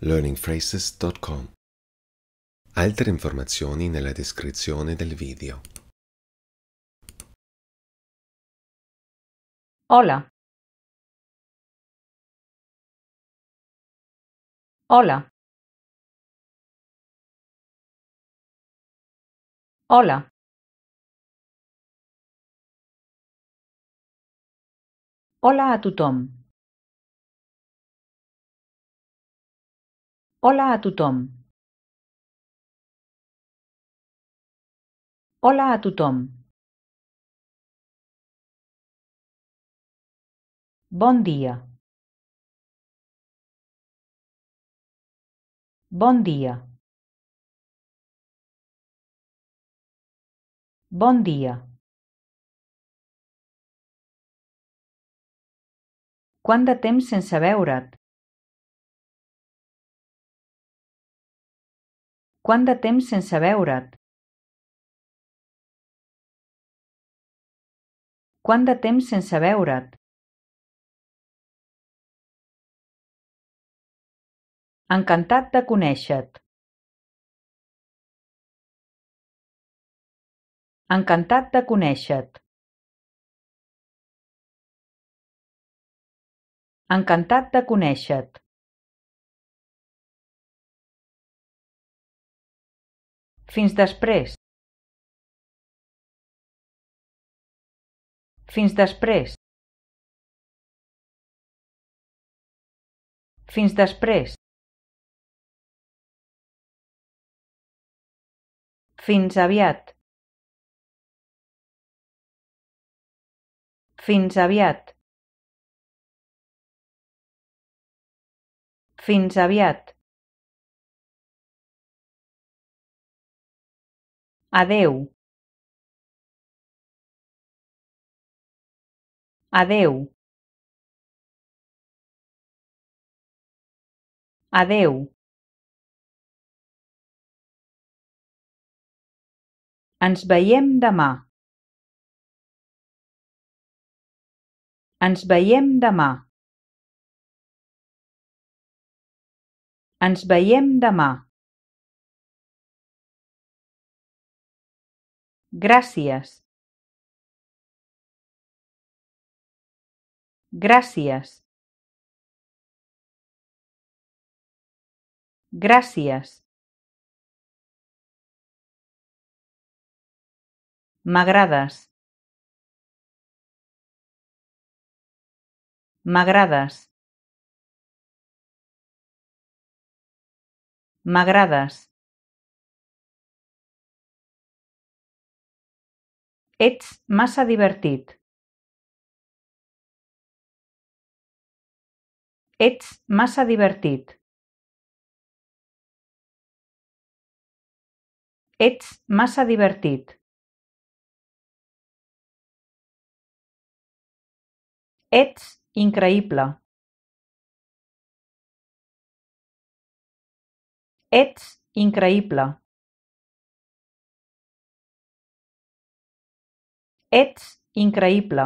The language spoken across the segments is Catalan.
learningphrases.com. Altre informazioni nella descrizione del video. Hola. Hola. Hola. Hola a tu Hola a tothom. Hola a tothom. Bon dia. Bon dia. Bon dia. Quant de temps sense veure't? Quant de temps sense veure't! Quant de temps sense veure't! Encantat de conèixer-te. Encantat de conèixer-te. Encantat de conèixer-te. Fins després. Fins després. Fins després. Fins aviat. Fins aviat. Fins aviat. adéu adéu adéu Ens veiem demà. Ens veiem demà. Ens veiem demà. gracias gracias gracias magradas magradas magradas Ets massa divertit. Ets massa divertit. Ets massa divertit. Ets increïble. Ets increïble. Ets increïble.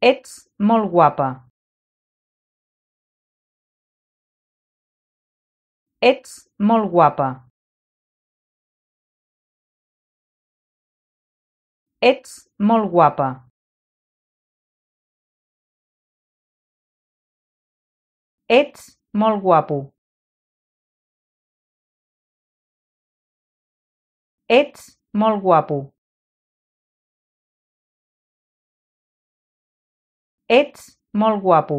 Ets molt guapa. Ets molt guapa. Ets molt guapa. Ets molt guapo. Ets molt guapo. Ets molt guapo.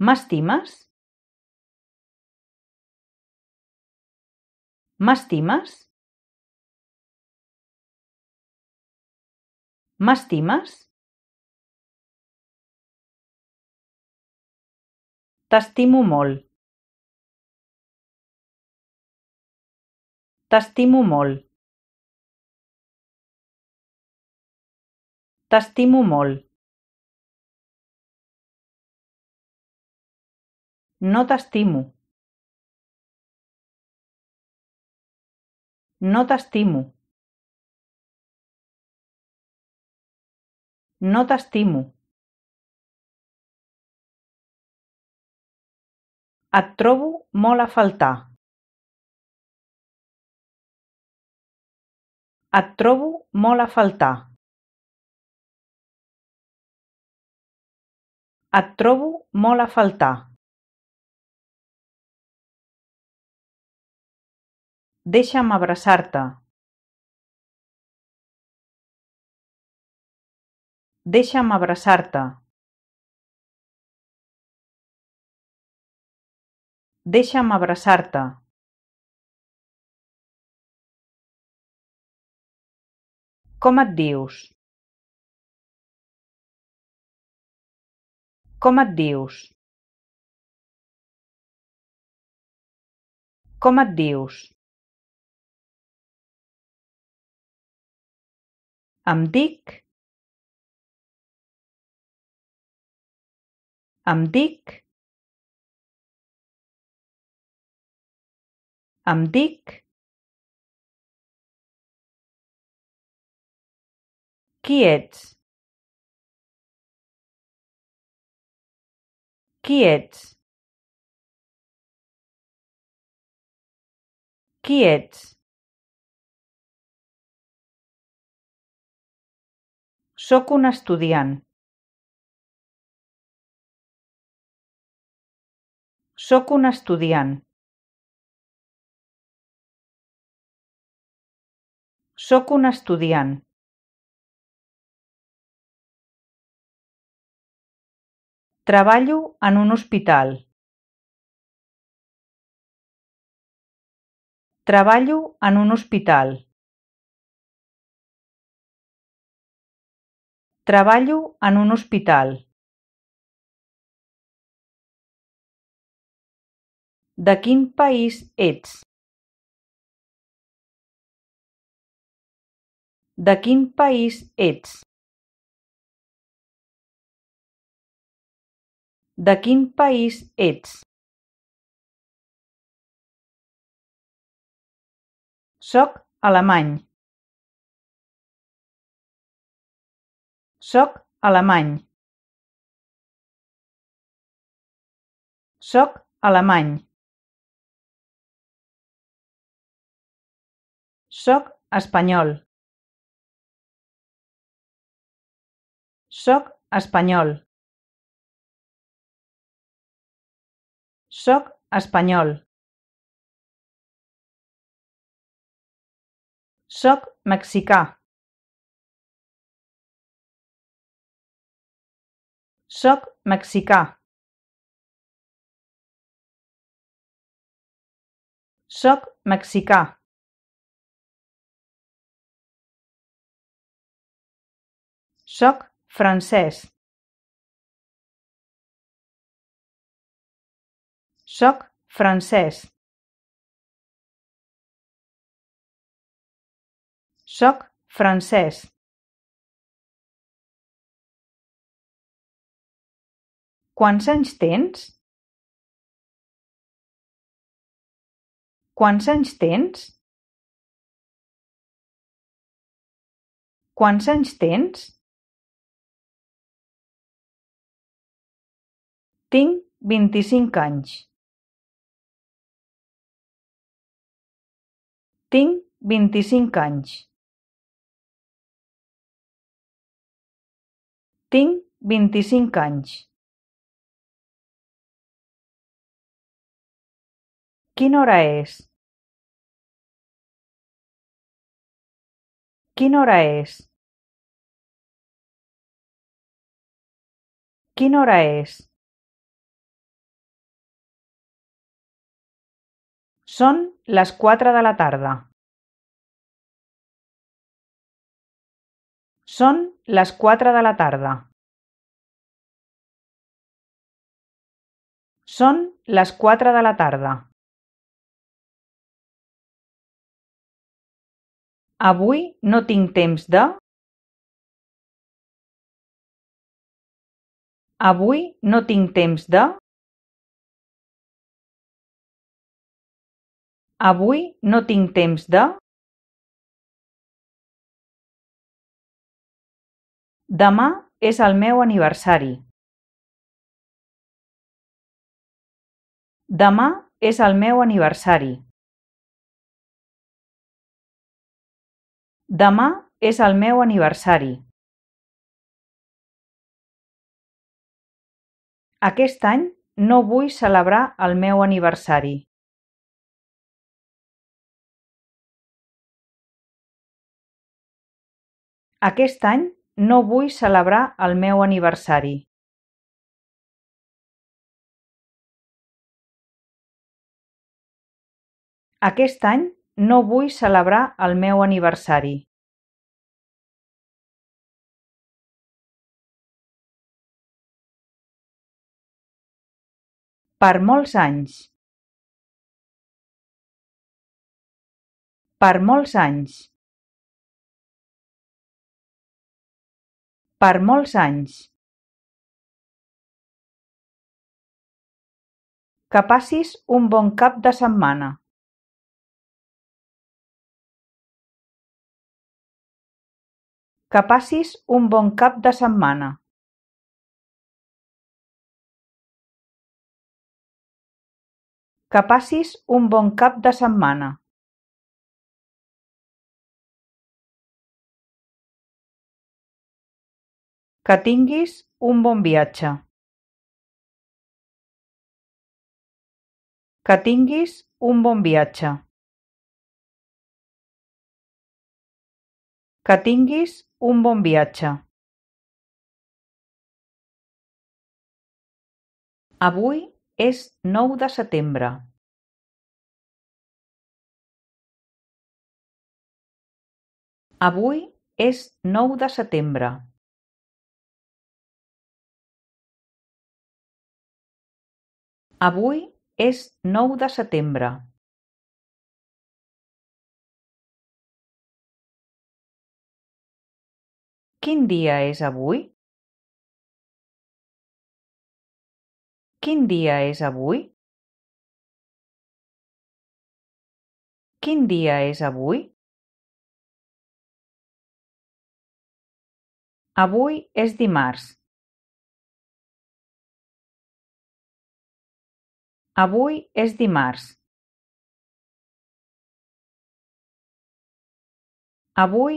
M'estimes? M'estimes? M'estimes? T'estimo molt. T'estimo molt. T'estimo molt. No t'estimo. No t'estimo. No t'estimo. Et trobo molt a faltar. Et trobo molt a faltar. Deixa'm abraçar-te. Deixa'm abraçar-te. Deixa'm abraçar-te. Com et dius? Com et dius? Com et dius? Em dic... Em dic... Em dic... Qui ets? Qui ets? Qui ets? Soc un estudiant. Soc un estudiant. Soc un estudiant. Treballo en un hospital. Treballo en un hospital. Treballo en un hospital. De quin país ets? De quin país ets? De quin país ets? Soc alemany. Soc alemany. Soc alemany. Soc espanyol. Soc espanyol. Soc espanyol. Soc mexicà. Soc mexicà. Soc mexicà. Soc francès. Soc francès. Soc francès. Quants anys tens? Quants anys tens? Quants anys tens? Tinc 25 anys. Tinc 25 anys. Tinc 25 anys. Quina hora és? Quina hora és? Quina hora és? Són les 4 de la tarda. Són les 4 de la tarda. Són les 4 de la tarda. Avui no tinc temps de... Avui no tinc temps de... Avui no tinc temps de... Demà és el meu aniversari. Demà és el meu aniversari. Demà és el meu aniversari. Aquest any no vull celebrar el meu aniversari. Aquest any no vull celebrar el meu aniversari. Aquest any no vull celebrar el meu aniversari. Per molts anys. Per molts anys. per molts anys, que passis un bon cap de setmana. Que passis un bon cap de setmana. Que passis un bon cap de setmana. Que tinguis un bon viatge. Que tinguis un bon viatge. Que tinguis un bon viatge. Avui és 9 de setembre. Avui és 9 de setembre. Avui és 9 de setembre. Quin dia és avui? Quin dia és avui? Quin dia és avui? Avui és dimarts. Avui és dimarts. Avui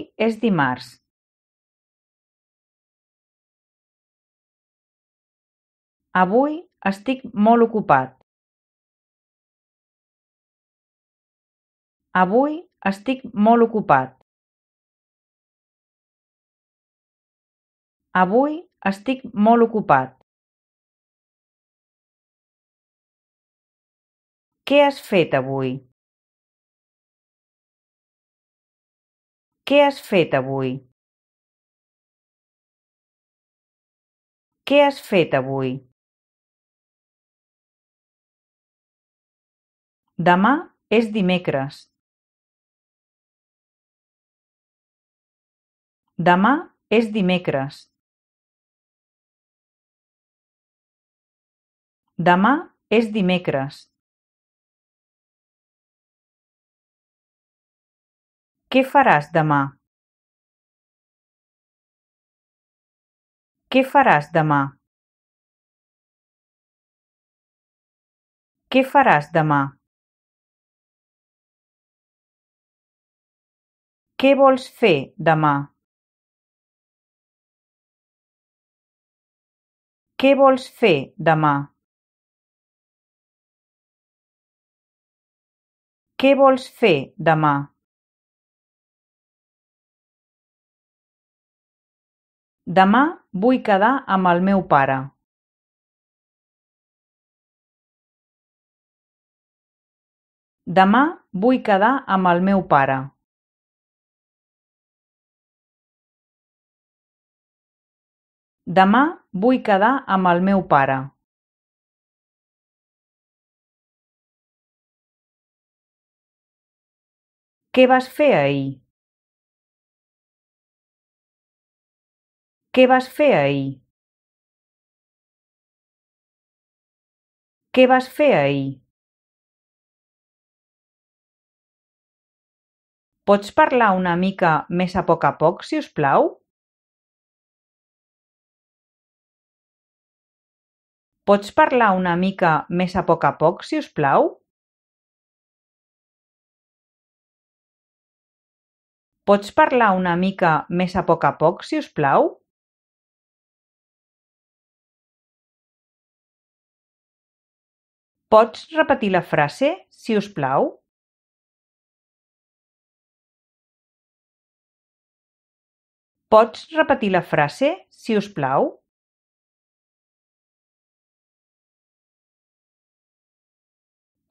estic molt ocupat. Avui estic molt ocupat. Avui estic molt ocupat. Què has fet avui? Què Què has has fet fet avui? avui? Demà és dimecres. Demà és dimecres. Demà és dimecres. Què faràs demà? Què faràs demà? Què faràs demà? Què vols fer demà? Què vols fer demà? Què vols fer demà? Demà vull quedar amb el meu pare. Demà vull quedar amb el meu pare. Demà vull quedar amb el meu pare. Què vas fer ahir? Què vas fer ahir? Pots parlar una mica més a poc a poc, si us plau? Pots parlar una mica més a poc a poc, si us plau? Pots parlar una mica més a poc a poc, si us plau? Pots repetir la frase, si us plau? Pots repetir la frase, si us plau?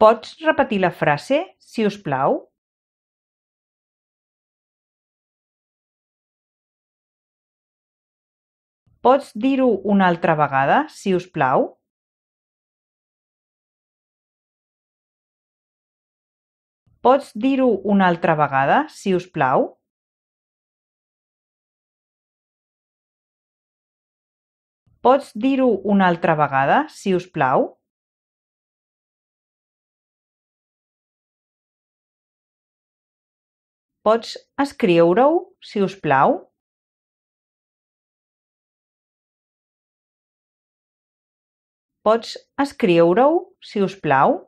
Pots repetir la frase, si us plau? Pots dir-ho una altra vegada, si us plau? Pots dir-ho una altra vegada, si us plau? Pots dir-ho una altra vegada, si us plau? Pots escriure-ho, si us plau? Pots escriure-ho, si us plau?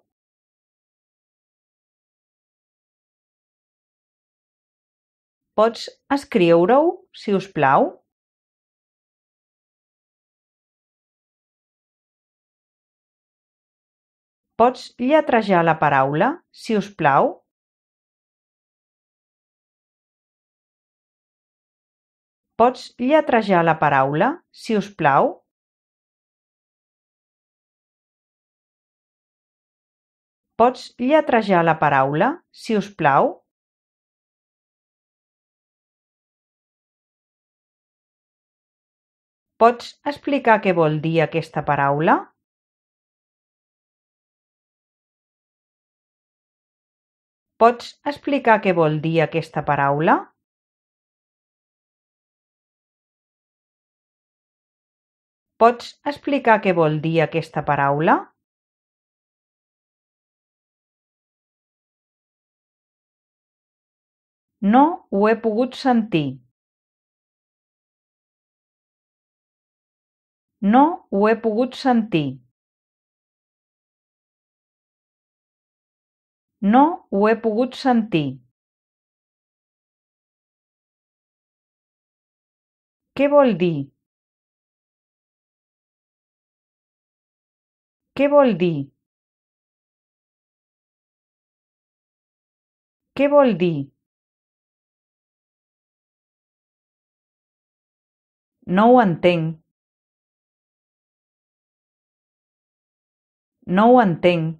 Pots escriure-ho, si us plau? Pots lletrejar la paraula, si us plau? Pots lletrejar la paraula, si us plau? Pots lletrejar la paraula, si us plau? Pots explicar què vol dir aquesta paraula? Pots explicar què vol dir aquesta paraula? Pots explicar què vol dir aquesta paraula? No ho he pogut sentir. No ho he pogut sentir. No ho he pogut sentir. Què vol dir? Què vol dir? Què vol dir? No ho entenc. No ho entenc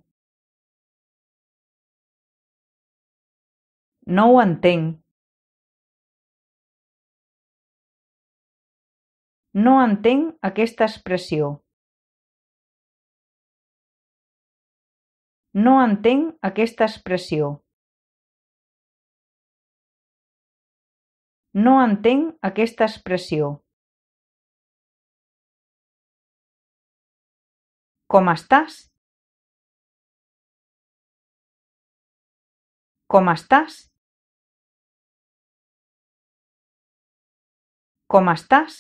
aquesta expressió. No entenc aquesta expressió. No entenc aquesta expressió. Com estàs? Com estàs? Com estàs?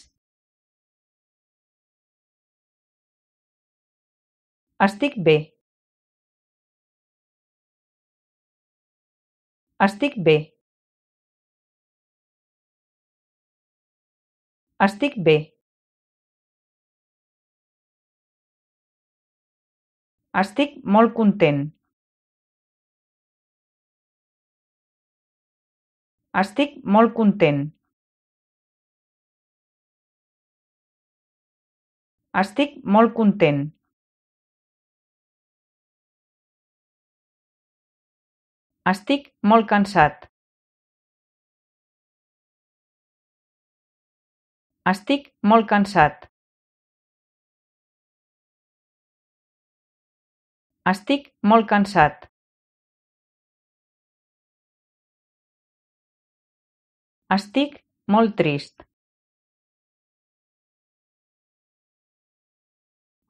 Estic bé. Estic bé. Estic bé. Estic molt content. Estic molt content. Estic molt content. molt cansat. Estic molt cansat. Estic molt cansat. Estic molt trist.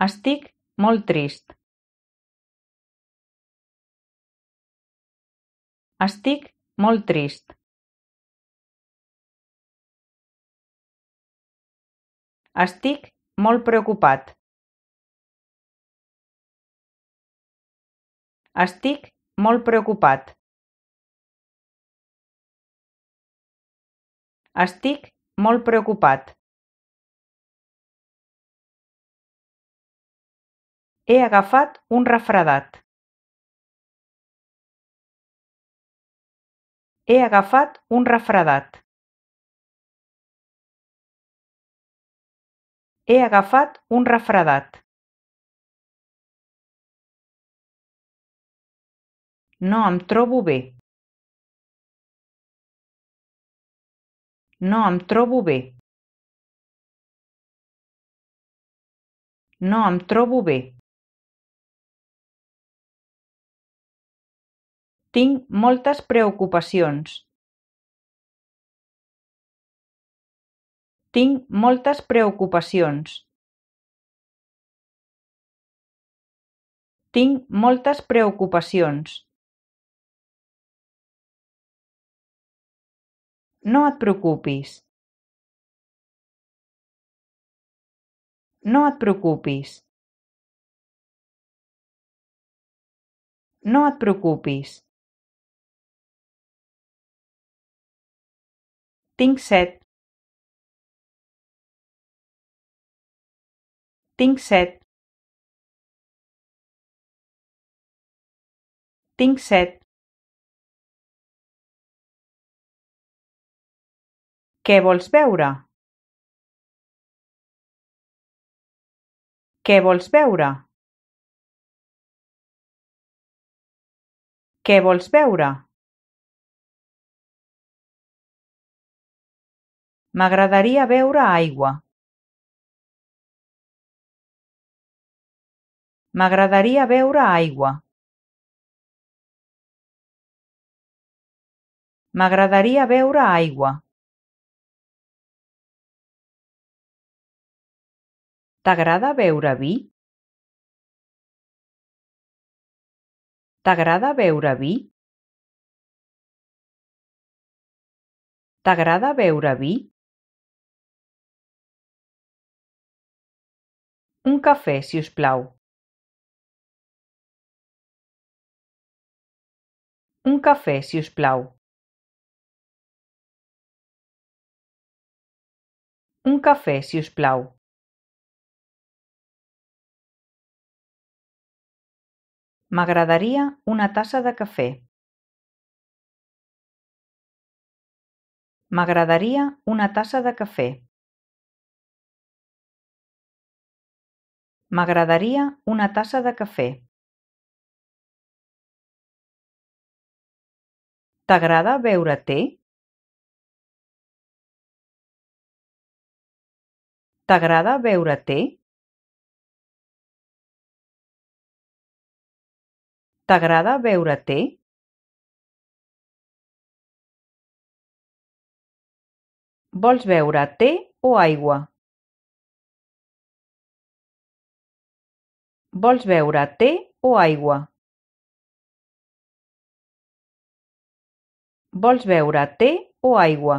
Estic molt trist. Estic molt trist. Estic molt preocupat. Estic molt preocupat. Estic molt preocupat. He agafat un refredat. He agafat un refredat. He agafat un refredat. No em trobo bé. No em trobo bé. No em trobo bé. Tinc moltes preocupacions. Tinc moltes preocupacions. Tinc moltes preocupacions. No et preocupis. No et preocupis. No et preocupis. Tinc set. Tinc set. Tinc set. Què vols veure? veure? Què Què vols vols veure? M'agradaria veure aigua. M'agradaria veure aigua. M'agradaria veure aigua. T'agrada beure vi? T'agrada beure vi? T'agrada beure vi? Un cafè, si us plau. Un cafè, si us plau. Un cafè, si us plau. M'agradaria una tassa de cafè. M'agradaria una tassa de cafè. M'agradaria una tassa de cafè. T'agrada beure te? T'agrada beure te? T'agrada beure te? Vols beure te o aigua? Vols beure te o aigua? Vols beure te o aigua?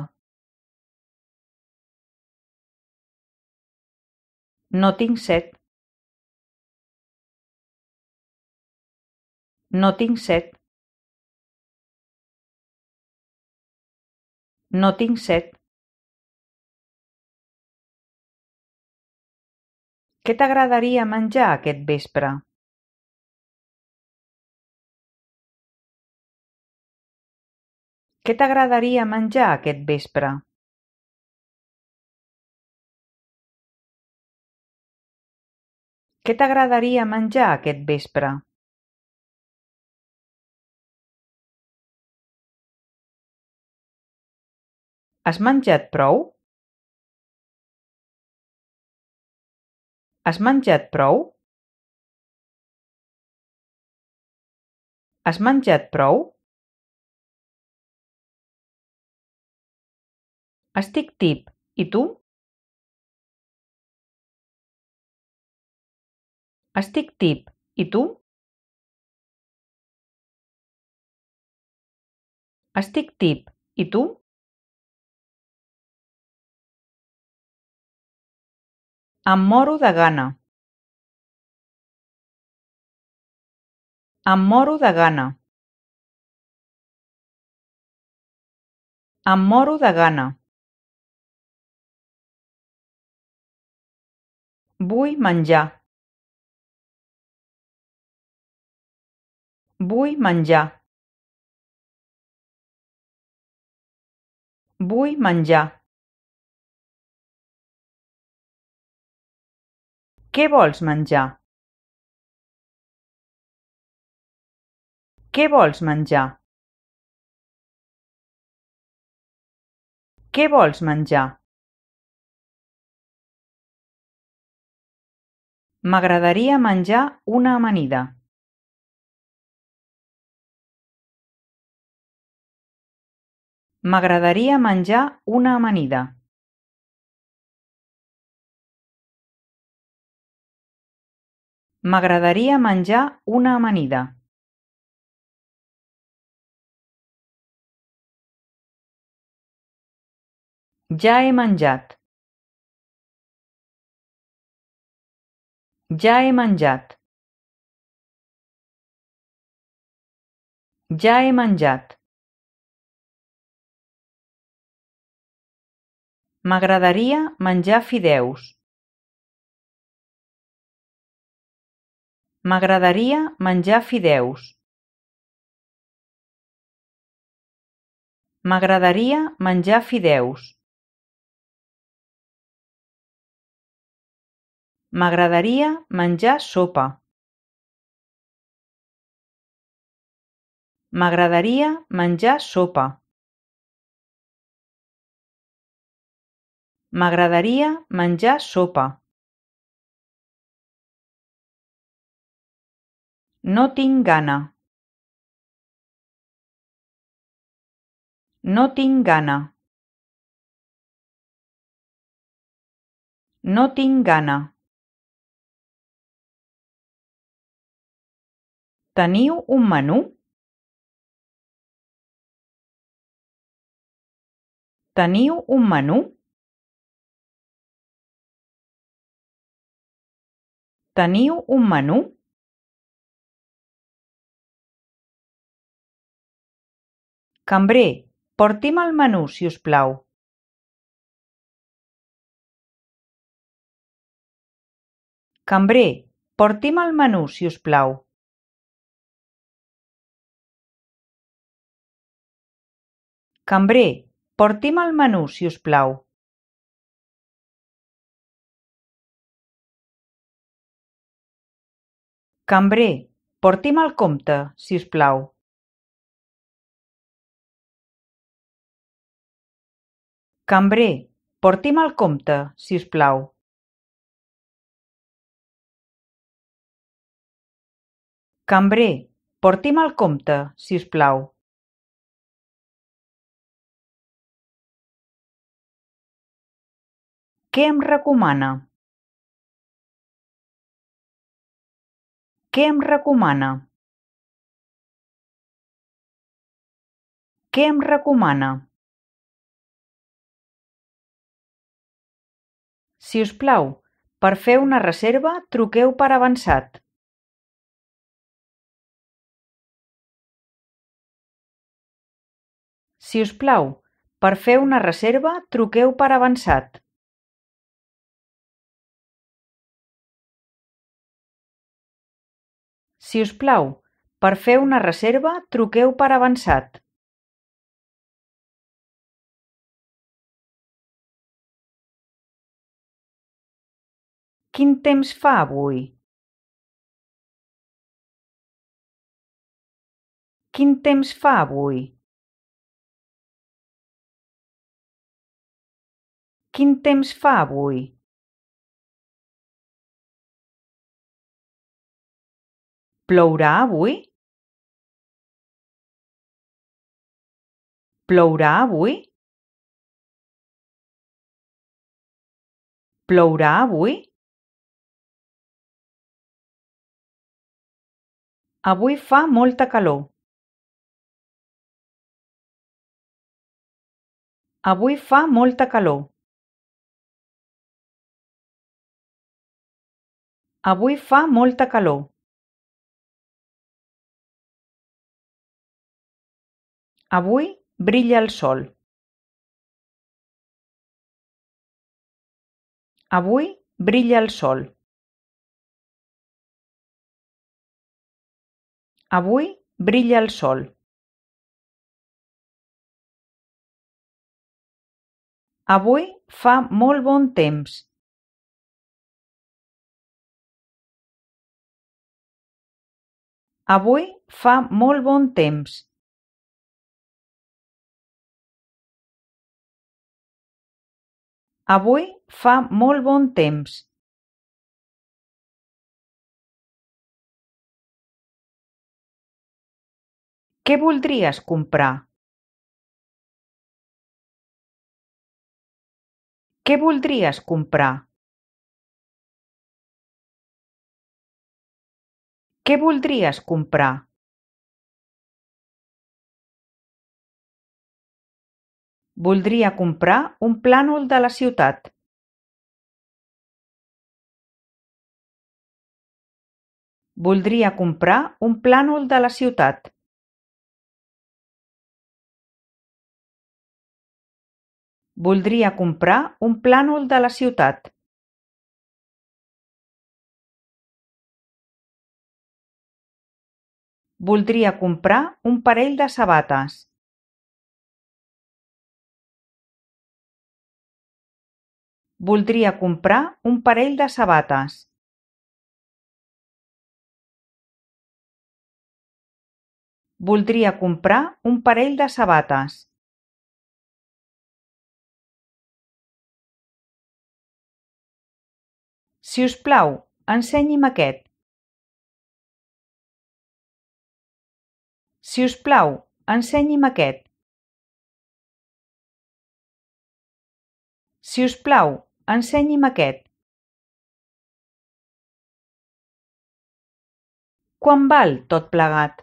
No tinc set. No tinc set. Què t'agradaria menjar aquest vespre? Què t'agradaria menjar aquest vespre? Què t'agradaria menjar aquest vespre? Has menjat prou? Has menjat prou? Has menjat prou? Estic tip, i tu? Estic tip, i tu? Estic tip, i tu? Em moro de gana. Em moro de gana. Em moro de gana. Vull menjar. Vull menjar. Vull menjar. Què vols menjar? Què vols menjar? Què vols menjar? M'agradaria menjar una amanida. M'agradaria menjar una amanida. M'agradaria menjar una amanida. Ja he menjat. Ja he menjat. Ja he menjat. M'agradaria menjar fideus. M'agradaria menjar fideus. M'agradaria menjar fideus. M'agradaria menjar sopa. M'agradaria menjar sopa. M'agradaria menjar sopa. No tinc gana. No No tinc tinc gana. gana. Teniu un menú? Teniu un menú? Teniu un menú? Cambrer, porti'm el menú, si us plau. Cambrer, porti'm el menú, si us plau. Cambrer, porti'm el menú, si us plau. Cambrer, porti'm el compte, si us plau. Cambrer, porti'm el compte, si us plau. Cambrer, porti'm el compte, si us plau. Què em recomana? Què em recomana? Què em recomana? Si us plau, per fer una reserva truqueu per avançat. Si us plau, per fer una reserva truqueu per avançat. Si us plau, per fer una reserva truqueu per avançat. Quin temps fa avui? Quin temps fa avui? Quin temps fa avui? Plourà avui? Plourà avui? Plourà avui? Avui fa molta calor. Avui Avui Avui Avui fa fa molta molta calor. calor. brilla brilla el el sol. sol. Avui brilla el sol. Avui fa molt bon temps. Avui fa molt bon temps. Avui fa molt bon temps. Què voldries comprar? Què voldries comprar? Què voldries comprar? Voldria comprar un plànol de la ciutat. Voldria comprar un plànol de la ciutat. Voldria comprar un plànol de la ciutat. Voldria comprar un parell de sabates. Voldria comprar un parell de sabates. Voldria comprar un parell de sabates. Si us plau, ensenyi'm aquest. Si us plau, ensenyi'm aquest. Si us plau, ensenyi'm aquest. Quan val tot plegat?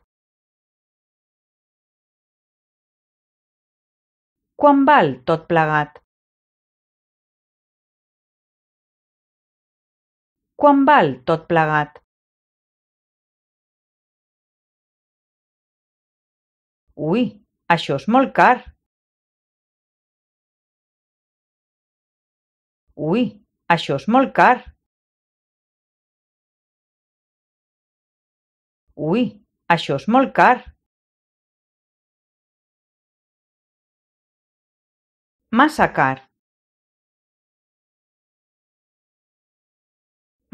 Quan val tot plegat? quan val tot plegat? Ui, això és molt car. Ui, això és molt car. Ui, això és molt car. Massa car.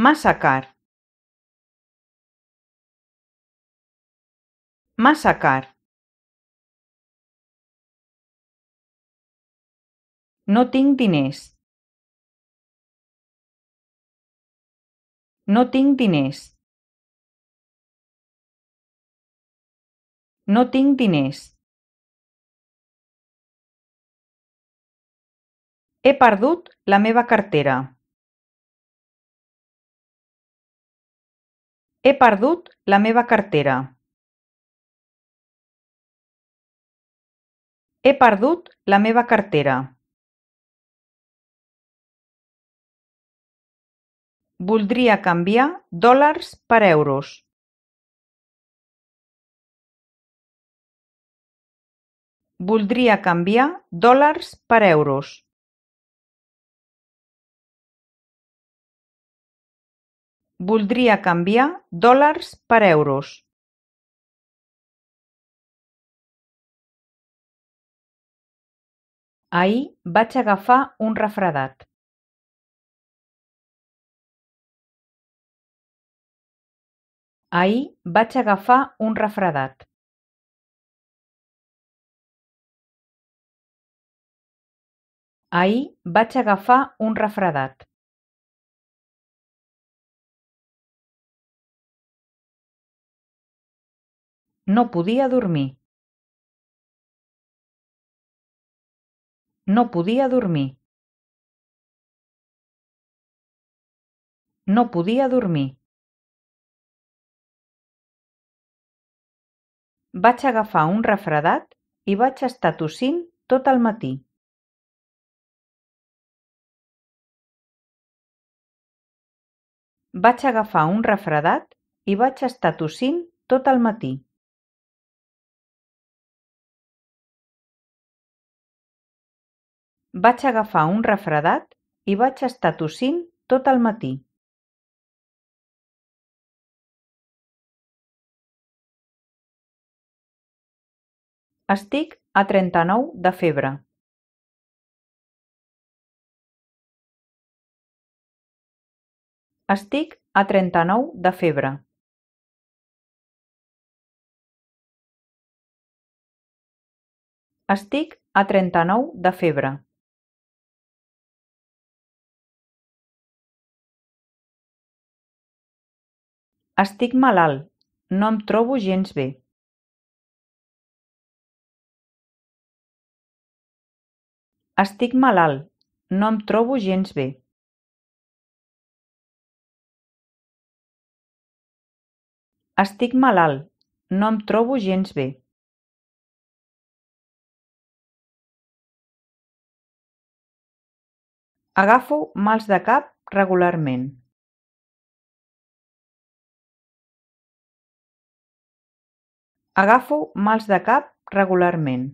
massa car massa car no tinc diners no tinc diners no tinc diners he perdut la meva cartera He perdut la meva cartera. He perdut la meva cartera. Voldria canviar dòlars per euros. Voldria canviar dòlars per euros. Voldria canviar dòlars per euros. Ahir vaig agafar un refredat. Ahir vaig agafar un refredat. Ahir vaig agafar un refredat. No podia dormir. No No podia podia dormir. dormir. Vaig agafar un refredat i vaig estar tossint tot el matí. Vaig agafar un refredat i vaig estar tossint tot el matí. vaig agafar un refredat i vaig estar tossint tot el matí. Estic a 39 de febre. Estic a 39 de febre. Estic a 39 de febre. Estic malalt, no em trobo gens bé. Estic malalt, no em trobo gens bé. Estic malalt, no em trobo gens bé. Agafo mals de cap regularment. Agafo mals de cap regularment.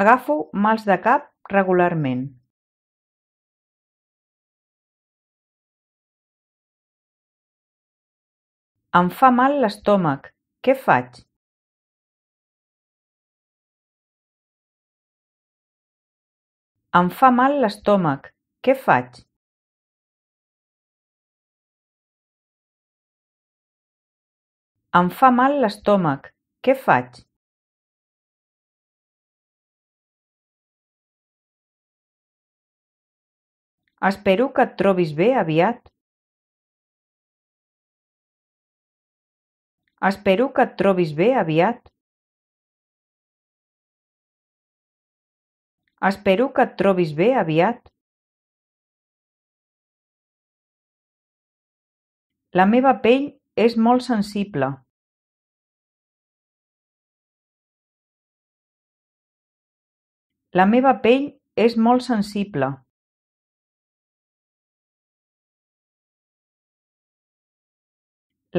Agafo mals de cap regularment. Em fa mal l'estómac. Què faig? Em fa mal l'estómac. Què faig? Em fa mal l'estómac, què faig? Espero que et trobis bé aviat. Espero que et trobis bé aviat. Espero que et trobis bé aviat. La meva pell és molt sensible. La meva pell és molt sensible.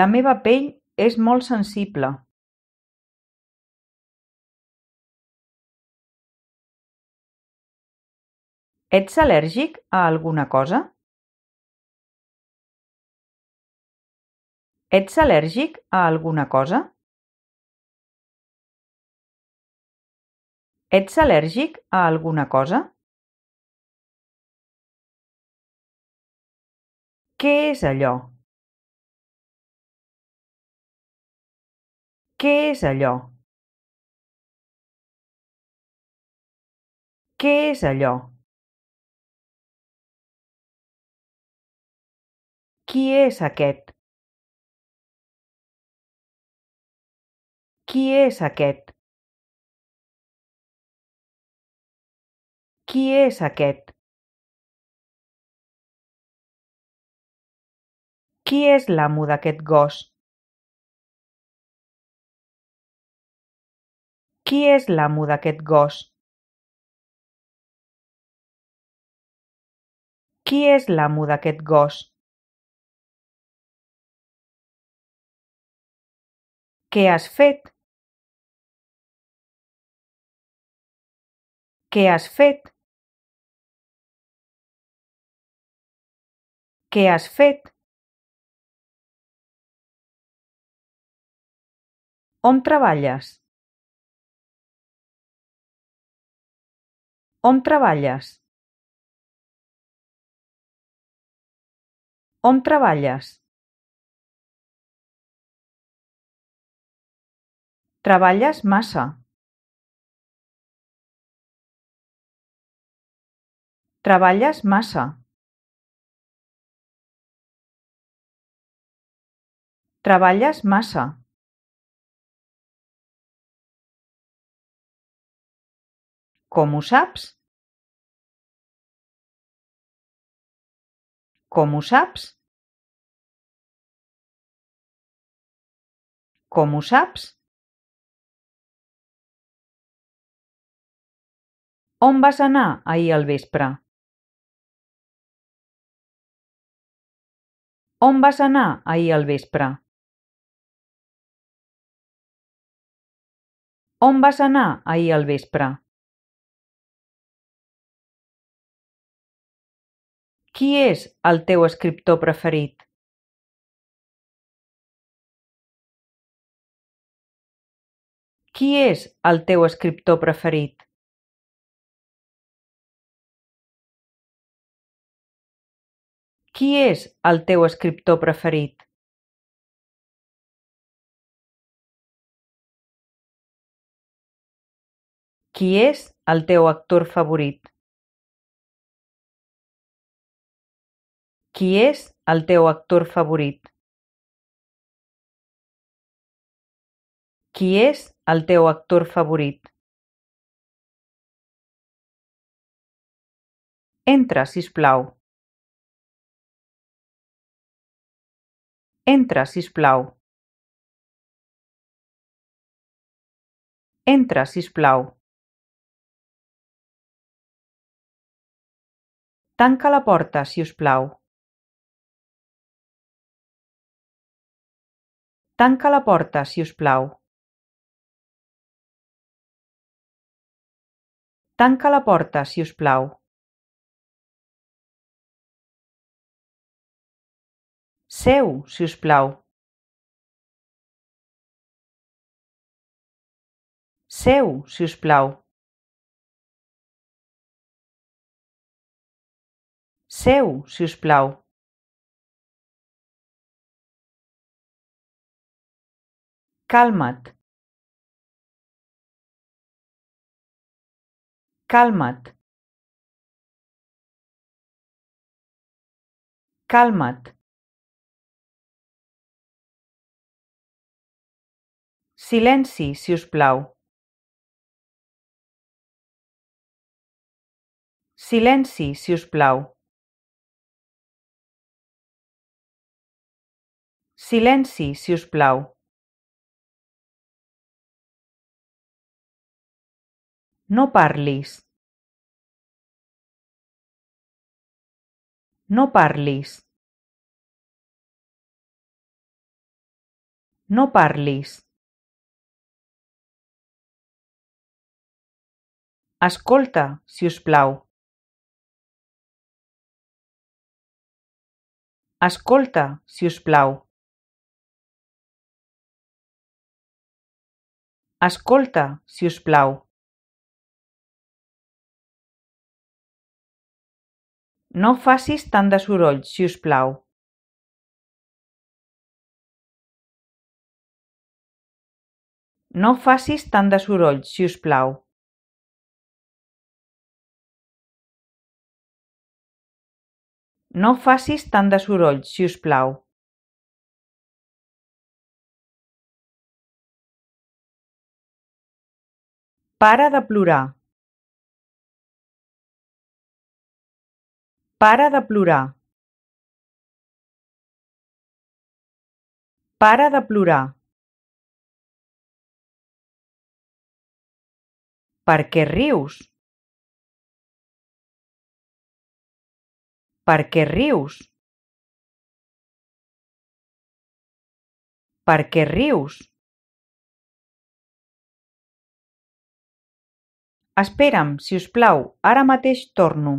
La meva pell és molt sensible. Ets al·lèrgic a alguna cosa? Ets al·lèrgic a alguna cosa? Ets al·lèrgic a alguna cosa? Què és allò? Què és allò? Què és allò? Qui és aquest? Qui és aquest? Qui és aquest? Qui és l'amo d'aquest gos? Qui és l'amo d'aquest gos? Qui és l'amo d'aquest gos? Què has fet? Què has fet? què has fet? On treballes? On treballes? On treballes? Treballes massa. Treballes massa. Treballes massa. Com ho saps? Com ho saps? Com ho saps? On vas anar ahir al vespre? On vas anar ahir al vespre? On vas anar ahir al vespre? Qui és el teu escriptor preferit? Qui és el teu escriptor preferit? Qui és el teu escriptor preferit? Qui és el teu actor favorit? Qui és el teu actor favorit? Qui és el teu actor favorit? Entra, si us plau. Entra, si us plau. Entra, si us plau. Tanca la porta, si us plau. Tanca la porta, si us plau. Tanca la porta, si us plau. Seu, si us plau. Seu, si us plau. Seu, si us plau. Calma't. Calma't. Calma't. Silenci, si us plau. Silenci, si us plau. Silenci, si us plau. No parlis. No parlis. No parlis. Escolta, si us plau. Escolta, si us plau. escolta, si us plau. No facis tant de soroll, si us plau. No facis tant de soroll, si us plau. No facis tant de soroll, si us plau. Para de plorar. Para de plorar. Para de plorar. Per què rius? Per què rius? Per què rius? Espera'm, si us plau, ara mateix torno.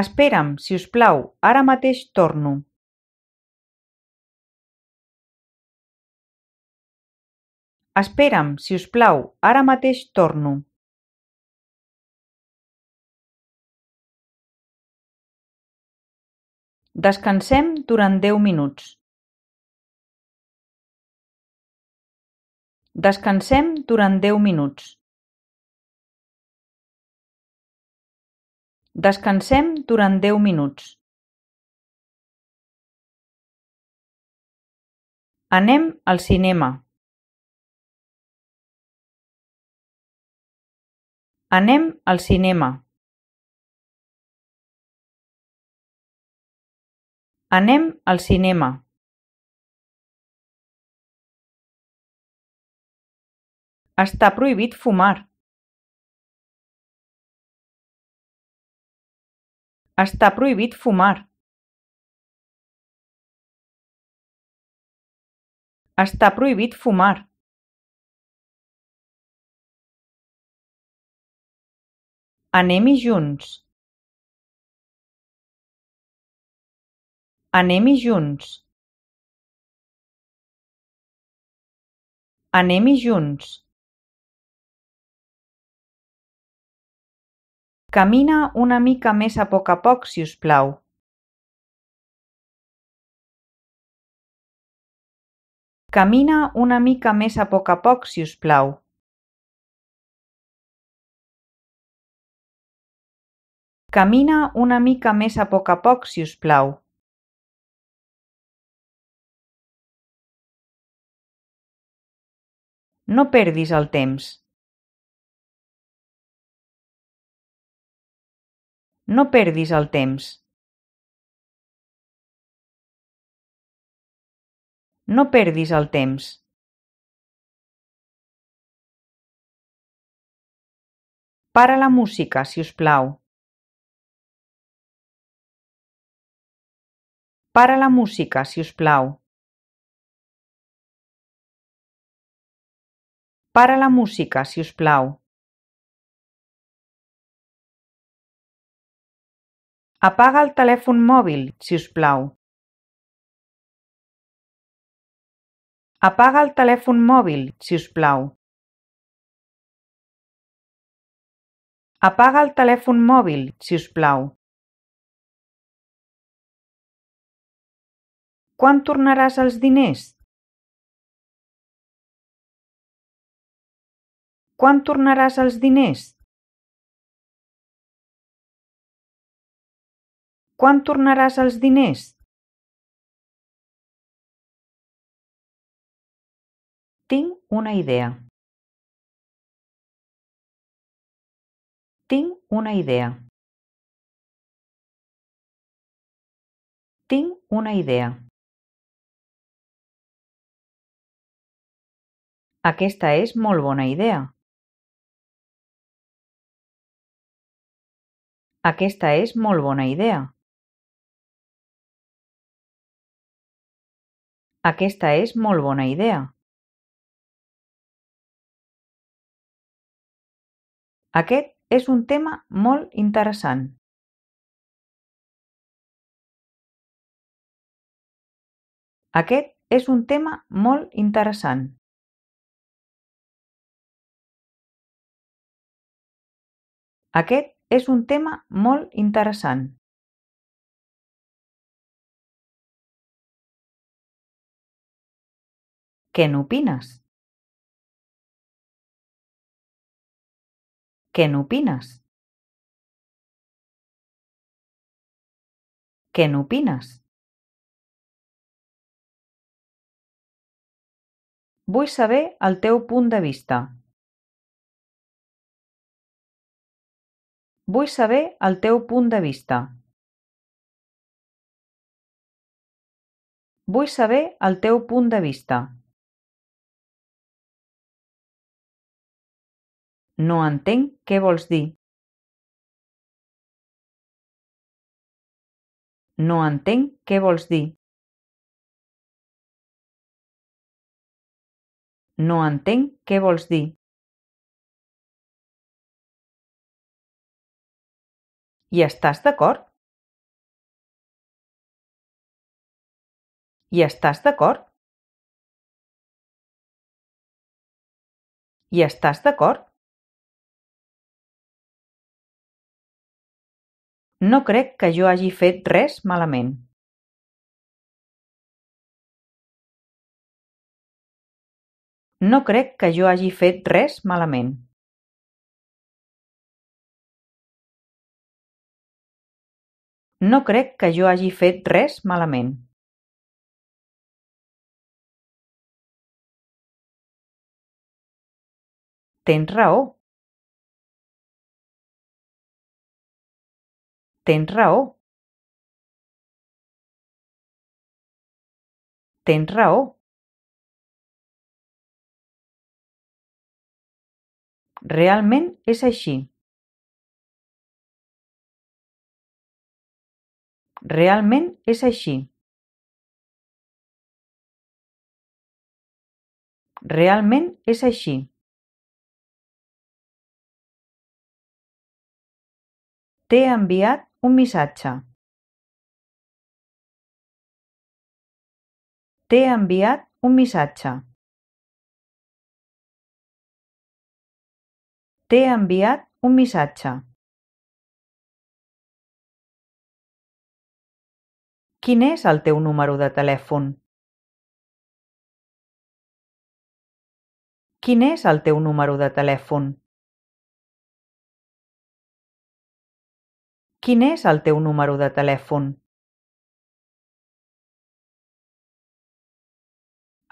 Espera'm, si us plau, ara mateix torno. Espera'm, si us plau, ara mateix torno. Descansem durant 10 minuts. Descansem durant 10 minuts. Descansem durant 10 minuts. Anem al cinema. Anem al cinema. Anem al cinema. està prohibit fumar. Està prohibit fumar. Està prohibit fumar. Anem-hi junts. Anem-hi junts. Anem-hi junts. Camina una mica més a poc a poc, si us plau. Camina una mica més a poc a poc, si us plau. Camina una mica més a poc a poc, si us plau. No perdis el temps. No perdis el temps. No perdis el temps. Para la música, si us plau. Para la música, si us plau. Para la música, si us plau. Apaga el telèfon mòbil, si us plau. Apaga el telèfon mòbil, si us plau. Apaga el telèfon mòbil, si us plau. Quan tornaràs els diners? Quan tornaràs els diners? Quan tornaràs els diners? Tinc una idea. Tinc una idea. Tinc una idea. Aquesta és molt bona idea. Aquesta és molt bona idea. Aquesta és molt bona idea. Aquest és un tema molt interessant. Aquest és un tema molt interessant. Aquest és un tema molt interessant. Què n'opines? Què n'opines? Què n'opines? Vull saber el teu punt de vista. Vull saber el teu punt de vista. Vull saber el teu punt de vista. No entenc què vols dir. No entenc què vols dir. No entenc què vols dir. I estàs d'acord? I estàs d'acord? I estàs d'acord? No crec que jo hagi fet res malament. No crec que jo hagi fet res malament. No crec que jo hagi fet res malament. Tens raó. Tens raó. Tens raó. Realment és així. Realment és així. Realment és així. T'he enviat un missatge T'he enviat un missatge. T'he enviat un missatge. Quin és el teu número de telèfon? Quin és el teu número de telèfon? Quin és el teu número de telèfon?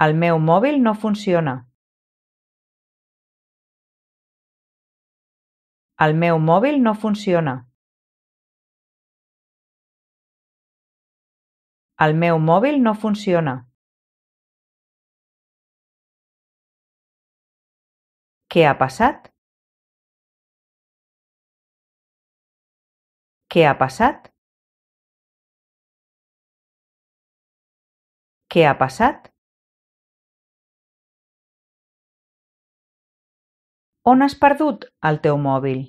El meu mòbil no funciona. El meu mòbil no funciona. El meu mòbil no funciona. Què ha passat? Què ha passat? Què ha passat? On has perdut el teu mòbil?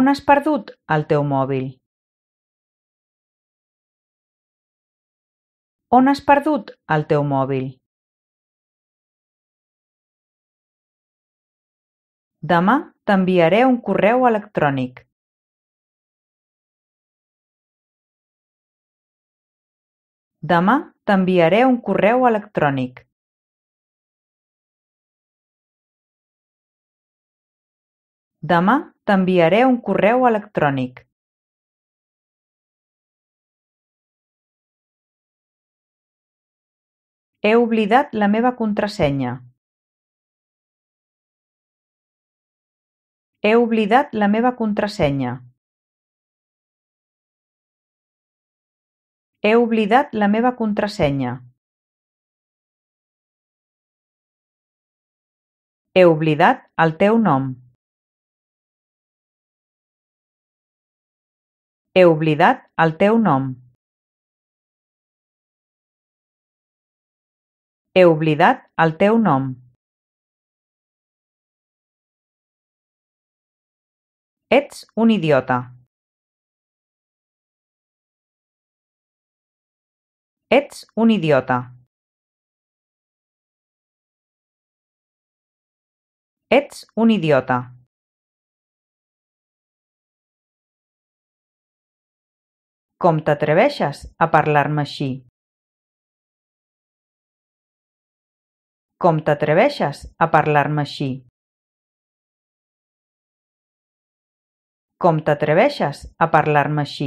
On has perdut el teu mòbil? On has perdut el teu mòbil? Demà t'enviaré un correu electrònic. Demà t'enviaré un correu electrònic. Demà t'enviaré un correu electrònic. He oblidat la meva contrasenya. He oblidat la meva contrasenya. He oblidat la meva contrasenya. He oblidat el teu nom. He oblidat el teu nom. He oblidat el teu nom. Ets un idiota. Ets Ets un un idiota. idiota. Com t'atreveixes a parlar-me així? Com t'atreveixes a parlar-me així? Com t'atreveixes, a parlar-me així!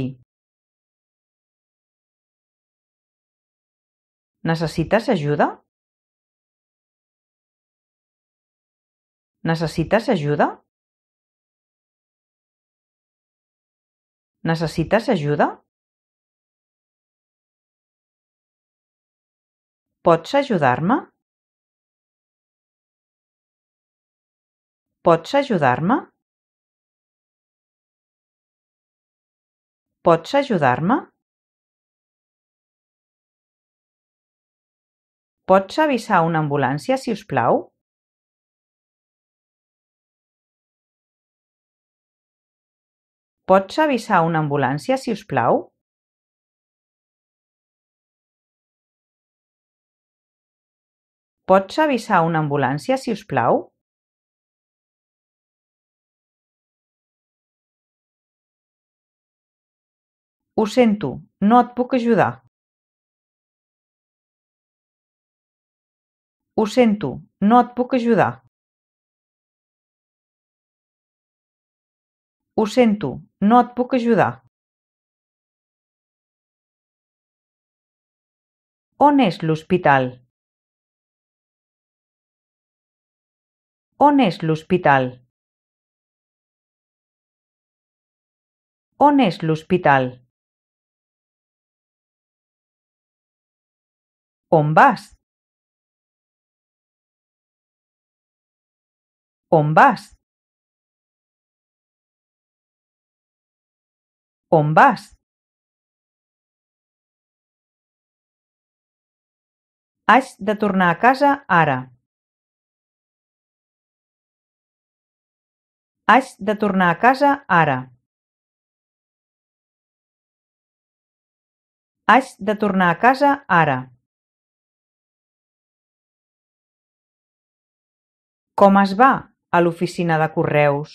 Necessites ajuda? Necessites ajuda? Necessites ajuda? Pots ajudar-me? Pots ajudar-me? Pots ajudar-me? Pots avisar una ambulància, si us plau? Pots avisar una ambulància, si us plau? Pots avisar una ambulància, si us plau? Ho sento, no et puc ajudar. Ho sento, no et puc ajudar. Ho sento, no et puc ajudar. On és l'hospital? On és l'hospital? On és l'hospital? On vas? On vas? On vas? Haig de tornar a casa ara. Haig de tornar a casa ara. Haig de tornar a casa ara. Com es va a l'oficina de correus?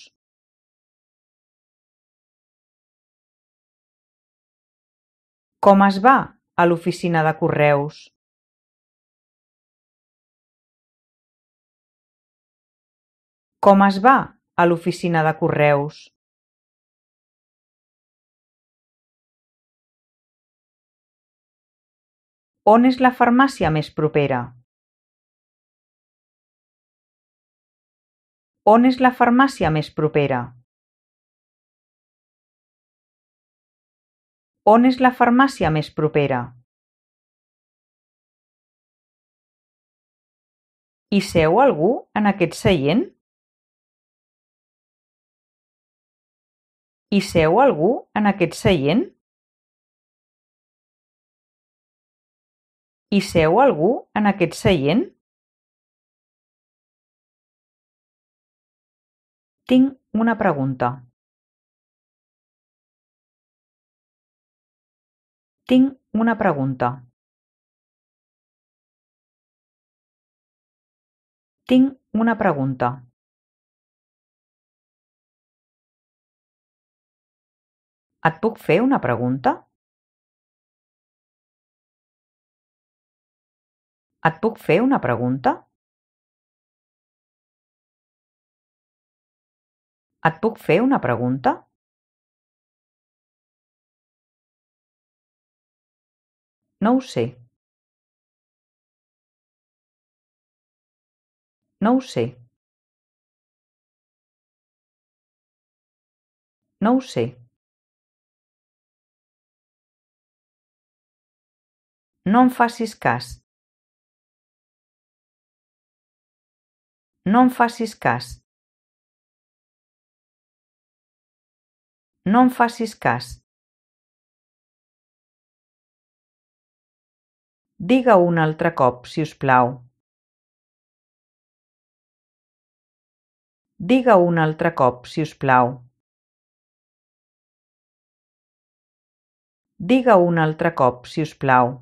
Com es va a l'oficina de correus? Com es va a l'oficina de correus? On és la farmàcia més propera? On és la farmàcia més propera? On és la farmàcia més propera? Hi seu algú en aquest seient? Hi seu algú en aquest seient? Hi seu algú en aquest seient? Tinc una pregunta. Tinc una pregunta. Tinc una pregunta. Et puc fer una pregunta? Et puc fer una pregunta? Et puc fer una pregunta? No ho sé. No ho sé. No ho sé. No em facis cas. No em facis cas. No en facis cas. diga un altre cop, si us plau. diga un altre cop, si us plau. diga un altre cop, si us plau.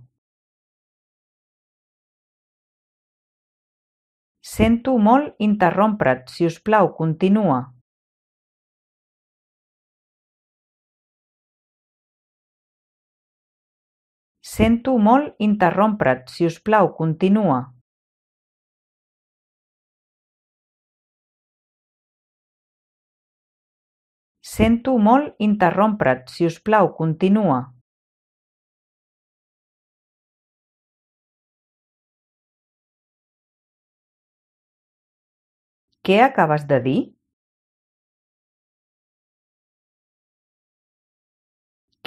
Sento molt interrompre't, si us plau, continua. Sento molt interrompre't, si us plau, continua. Sento molt interrompre't, si us plau, continua. Què acabes de dir?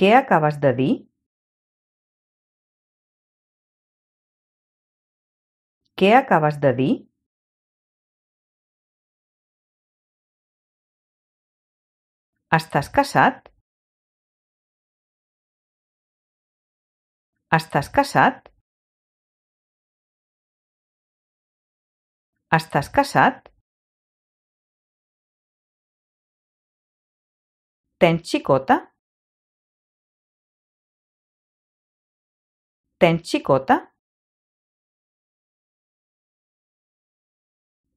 Què acabes de dir? Què acabes de dir? Estàs casat? Estàs casat? Estàs casat? Tens xicota? Tens xicota?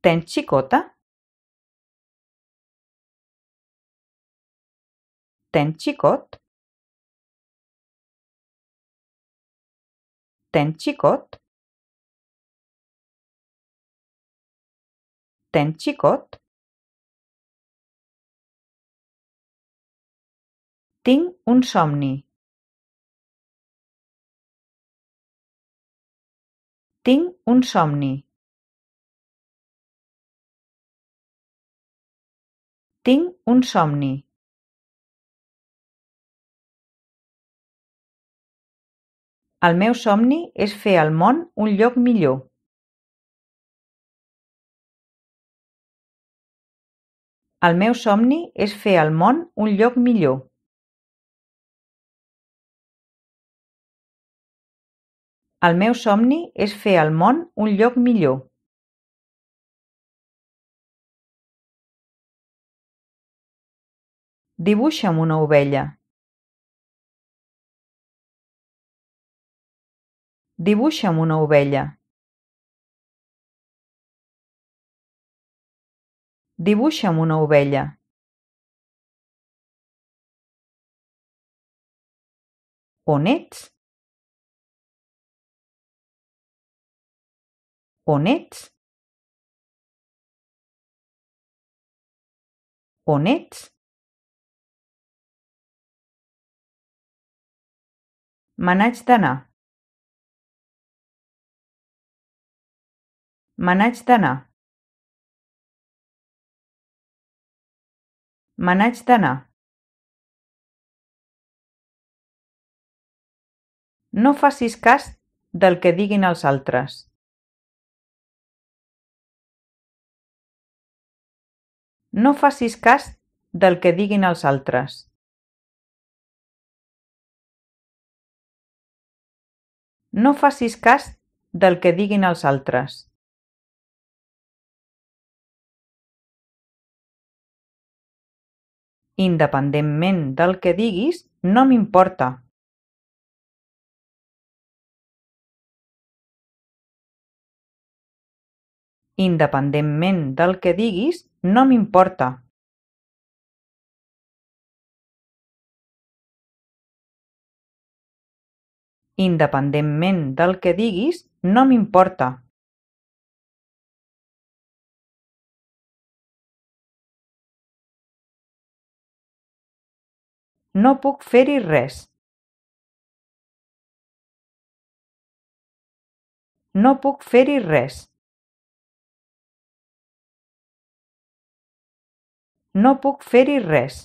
Tens xicota? Tens xicot? Tens xicot? Tens xicot? Tinc un somni. Tinc un somni. Tinc un somni. El meu somni és fer el món un lloc millor. El meu somni és fer el món un lloc millor. El meu somni és fer el món un lloc millor. Dibuixa'm una ovella. Dibuixa'm una ovella. Dibuixa'm una ovella. On ets? On ets? On ets? Me n'haig d'anar. No facis cas del que diguin els altres. No facis cas del que diguin els altres. No facis cas del que diguin els altres. Independentment del que diguis, no m'importa. Independentment del que diguis, no m'importa. Independentment del que diguis, no m'importa. No puc fer-hi res. No puc fer-hi res. No puc fer-hi res.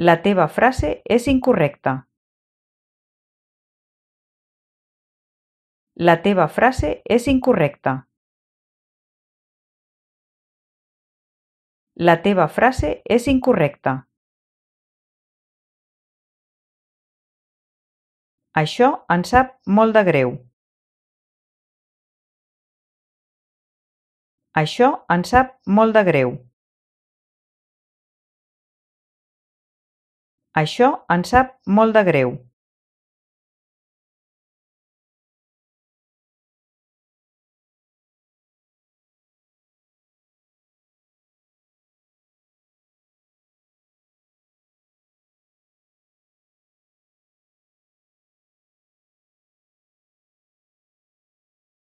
La teva frase és incorrecta. La teva frase és incorrecta. La teva frase és incorrecta. Això en sap molt de greu. Això en sap molt de greu. Això en sap molt de greu.